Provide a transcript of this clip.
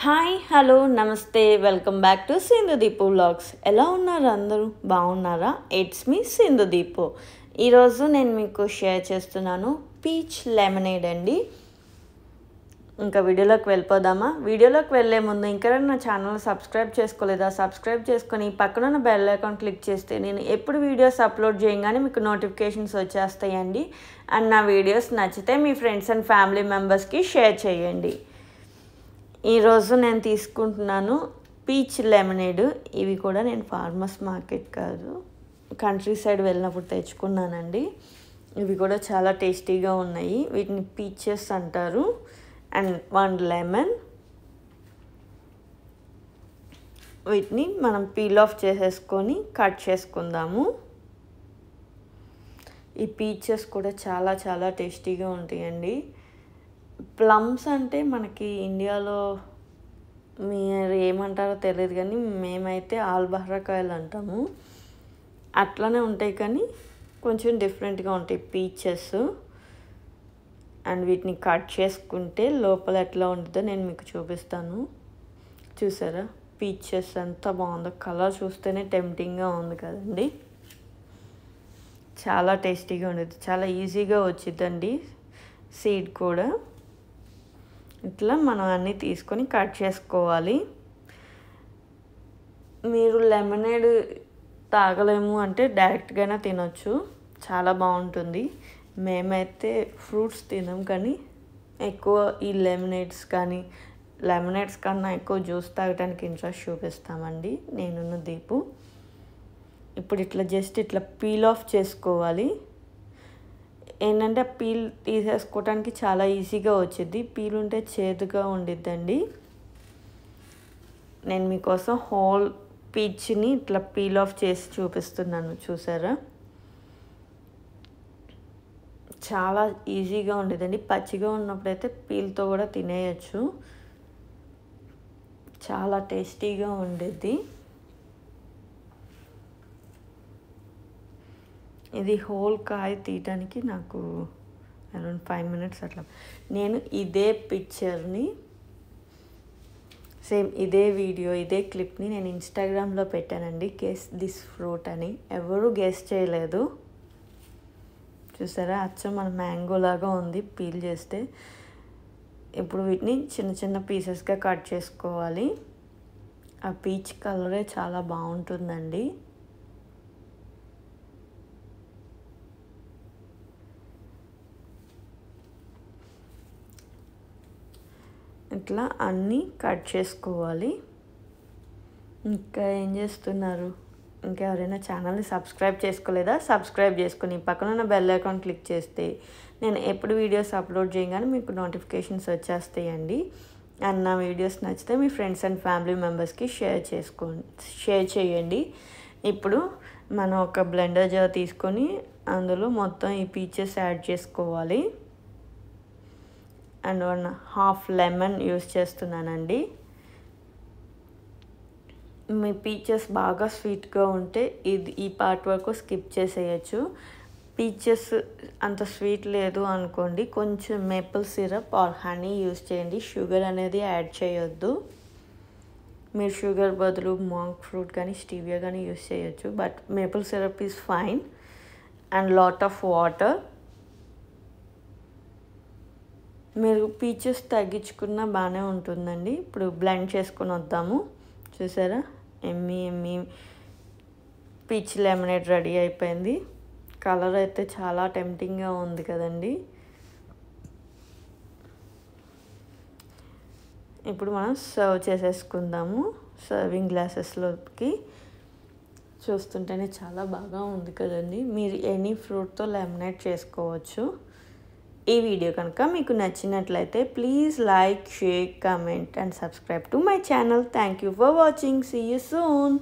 hi hello నమస్తే welcome back to Sindhudeepu vlogs ఎలా ఉన్నారు అందరూ బాగున్నారా ఇట్స్ మీ సింధుదీపు ఈరోజు నేను మీకు షేర్ చేస్తున్నాను పీచ్ లెమనేడ్ అండి ఇంకా వీడియోలోకి వెళ్ళిపోదామా వీడియోలోకి వెళ్ళే ముందు ఇంకా నా ఛానల్ సబ్స్క్రైబ్ చేసుకోలేదా సబ్స్క్రైబ్ చేసుకొని ఉన్న బెల్ అకౌంట్ క్లిక్ చేస్తే నేను ఎప్పుడు వీడియోస్ అప్లోడ్ చేయగానే మీకు నోటిఫికేషన్స్ వచ్చేస్తాయండి అండ్ నా వీడియోస్ నచ్చితే మీ ఫ్రెండ్స్ అండ్ ఫ్యామిలీ మెంబర్స్కి షేర్ చేయండి ఈరోజు నేను తీసుకుంటున్నాను పీచ్ లెమనేడు ఇవి కూడా నేను ఫార్మర్స్ మార్కెట్ కాదు కంట్రీ సైడ్ వెళ్ళినప్పుడు తెచ్చుకున్నానండి ఇవి కూడా చాలా టేస్టీగా ఉన్నాయి వీటిని పీచెస్ అంటారు అండ్ వన్ లెమన్ వీటిని మనం పీల్ ఆఫ్ చేసేసుకొని కట్ చేసుకుందాము ఈ పీచెస్ కూడా చాలా చాలా టేస్టీగా ఉంటాయండి ప్లమ్స్ అంటే మనకి ఇండియాలో మీరు ఏమంటారో తెలియదు కానీ మేమైతే ఆల్బహరకాయలు అంటాము అట్లానే ఉంటాయి కానీ కొంచెం డిఫరెంట్గా ఉంటాయి పీచెస్ అండ్ వీటిని కట్ చేసుకుంటే లోపల ఎట్లా ఉంటుందో నేను మీకు చూపిస్తాను చూసారా పీచెస్ ఎంత బాగుందో కలర్ చూస్తేనే టెంప్టింగ్గా ఉంది కదండి చాలా టేస్టీగా ఉండేది చాలా ఈజీగా వచ్చిందండి సీడ్ కూడా ఇట్లా మనం అన్నీ తీసుకొని కట్ చేసుకోవాలి మీరు లెమనేడ్ తాగలేము అంటే డైరెక్ట్గానే తినొచ్చు చాలా బాగుంటుంది మేమైతే ఫ్రూట్స్ తినం కానీ ఎక్కువ ఈ లెమనేడ్స్ కానీ లెమనేట్స్ కన్నా ఎక్కువ జ్యూస్ తాగడానికి ఇంట్రెస్ట్ చూపిస్తామండి నేనున్న దీపు ఇప్పుడు ఇట్లా జస్ట్ ఇట్లా పీల్ ఆఫ్ చేసుకోవాలి ఏంటంటే పీల్ తీసేసుకోవటానికి చాలా ఈజీగా వచ్చేది పీల్ ఉంటే చేదుగా ఉండిద్దండి నేను మీకోసం హోల్ పీచ్ని ఇట్లా పీల్ ఆఫ్ చేసి చూపిస్తున్నాను చూసారా చాలా ఈజీగా ఉండేదండి పచ్చిగా ఉన్నప్పుడైతే పీల్తో కూడా తినేయచ్చు చాలా టేస్టీగా ఉండేది ఇది హోల్ కాయ తీయటానికి నాకు అరౌండ్ ఫైవ్ మినిట్స్ అట్లా నేను ఇదే పిక్చర్ని సేమ్ ఇదే వీడియో ఇదే క్లిప్ని నేను ఇన్స్టాగ్రామ్లో పెట్టానండి గెస్ దిస్ ఫ్రూట్ అని ఎవరు గెస్ చేయలేదు చూసారా అచ్చం మన మ్యాంగో లాగా ఉంది పీల్ చేస్తే ఇప్పుడు వీటిని చిన్న చిన్న పీసెస్గా కట్ చేసుకోవాలి ఆ పీచ్ కలరే చాలా బాగుంటుందండి ఇట్లా అన్నీ కట్ చేసుకోవాలి ఇంకా ఏం చేస్తున్నారు ఇంకా ఎవరైనా ఛానల్ని సబ్స్క్రైబ్ చేసుకోలేదా సబ్స్క్రైబ్ చేసుకుని పక్కన ఉన్న బెల్ ఐకాన్ క్లిక్ చేస్తే నేను ఎప్పుడు వీడియోస్ అప్లోడ్ చేయగానే మీకు నోటిఫికేషన్స్ వచ్చేస్తాయండి అండ్ నా వీడియోస్ నచ్చితే మీ ఫ్రెండ్స్ అండ్ ఫ్యామిలీ మెంబర్స్కి షేర్ చేసుకో షేర్ చేయండి ఇప్పుడు మనం ఒక బ్లెండర్ జా తీసుకొని అందులో మొత్తం ఈ పీచెస్ యాడ్ చేసుకోవాలి and one half lemon use చేస్తున్నానండి మీ పీచెస్ బాగా స్వీట్గా ఉంటే ఇది ఈ పార్ట్ వరకు స్కిప్ చేసేయచ్చు పీచెస్ అంత స్వీట్ లేదు అనుకోండి కొంచెం maple syrup or honey use చేయండి షుగర్ అనేది యాడ్ చేయొద్దు మీరు షుగర్ బదులు మాంక్ ఫ్రూట్ కానీ స్టీవియా కానీ యూస్ చేయొచ్చు but maple syrup is fine and lot of water మీరు పీచెస్ తగ్గించుకున్నా బాగానే ఉంటుందండి ఇప్పుడు బ్లెండ్ చేసుకొని వద్దాము చూసారా yummy yummy peach lemonade ready అయిపోయింది కలర్ అయితే చాలా టెంప్టింగ్గా ఉంది కదండి ఇప్పుడు మనం సర్వ్ చేసేసుకుందాము సర్వింగ్ గ్లాసెస్లోకి చూస్తుంటేనే చాలా బాగా ఉంది కదండి మీరు ఎనీ ఫ్రూట్తో లెమినేట్ చేసుకోవచ్చు ఈ వీడియో కనుక మీకు నచ్చినట్లయితే please like share comment and subscribe to my channel thank you for watching see you soon